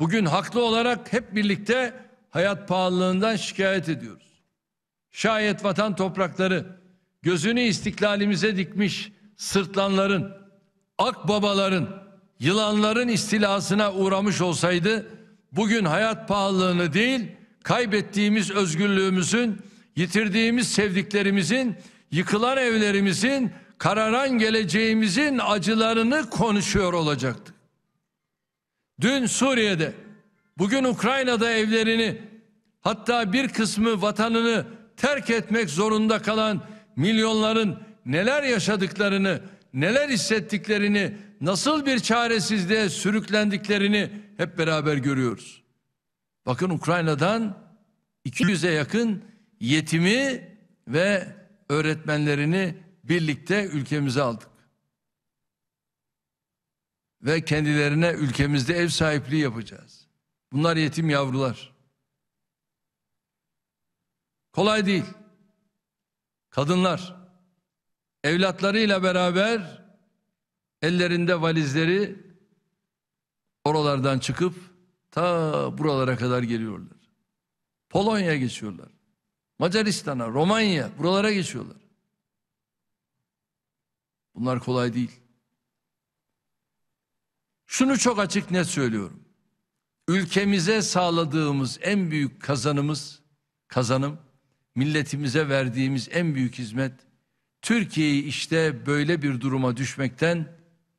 Bugün haklı olarak hep birlikte hayat pahalılığından şikayet ediyoruz. Şayet vatan toprakları gözünü istiklalimize dikmiş sırtlanların, akbabaların, yılanların istilasına uğramış olsaydı bugün hayat pahalılığını değil kaybettiğimiz özgürlüğümüzün, yitirdiğimiz sevdiklerimizin, yıkılan evlerimizin, kararan geleceğimizin acılarını konuşuyor olacaktık. Dün Suriye'de, bugün Ukrayna'da evlerini hatta bir kısmı vatanını terk etmek zorunda kalan milyonların neler yaşadıklarını, neler hissettiklerini, nasıl bir çaresizliğe sürüklendiklerini hep beraber görüyoruz. Bakın Ukrayna'dan 200'e yakın yetimi ve öğretmenlerini birlikte ülkemize aldık ve kendilerine ülkemizde ev sahipliği yapacağız. Bunlar yetim yavrular. Kolay değil. Kadınlar evlatlarıyla beraber ellerinde valizleri oralardan çıkıp ta buralara kadar geliyorlar. Polonya geçiyorlar. Macaristan'a, Romanya buralara geçiyorlar. Bunlar kolay değil. Şunu çok açık net söylüyorum. Ülkemize sağladığımız en büyük kazanımız, kazanım, milletimize verdiğimiz en büyük hizmet, Türkiye'yi işte böyle bir duruma düşmekten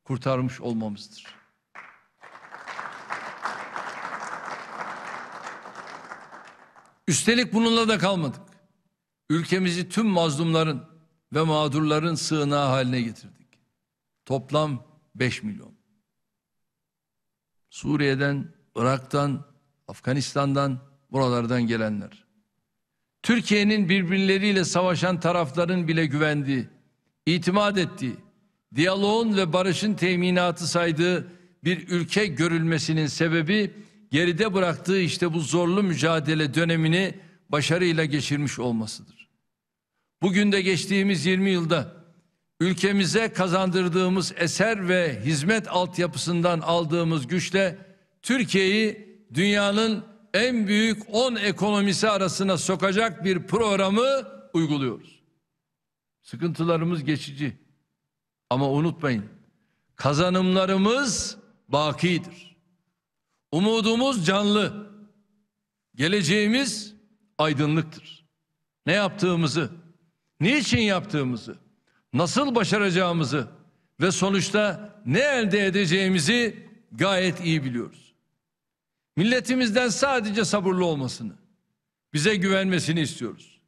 kurtarmış olmamızdır. Üstelik bununla da kalmadık. Ülkemizi tüm mazlumların ve mağdurların sığınağı haline getirdik. Toplam 5 milyon. Suriye'den, Irak'tan, Afganistan'dan, buralardan gelenler. Türkiye'nin birbirleriyle savaşan tarafların bile güvendiği, itimat ettiği, diyaloğun ve barışın teminatı saydığı bir ülke görülmesinin sebebi geride bıraktığı işte bu zorlu mücadele dönemini başarıyla geçirmiş olmasıdır. Bugün de geçtiğimiz 20 yılda ülkemize kazandırdığımız eser ve hizmet altyapısından aldığımız güçle Türkiye'yi dünyanın en büyük 10 ekonomisi arasına sokacak bir programı uyguluyoruz. Sıkıntılarımız geçici. Ama unutmayın. Kazanımlarımız bakidir. Umudumuz canlı. Geleceğimiz aydınlıktır. Ne yaptığımızı, niçin yaptığımızı nasıl başaracağımızı ve sonuçta ne elde edeceğimizi gayet iyi biliyoruz. Milletimizden sadece sabırlı olmasını, bize güvenmesini istiyoruz.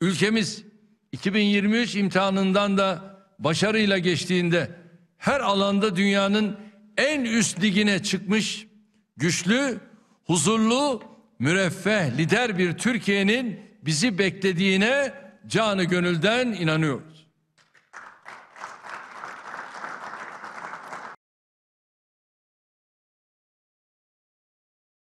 Ülkemiz 2023 imtihanından da başarıyla geçtiğinde her alanda dünyanın en üst ligine çıkmış, güçlü, huzurlu, müreffeh, lider bir Türkiye'nin bizi beklediğine canı gönülden inanıyor.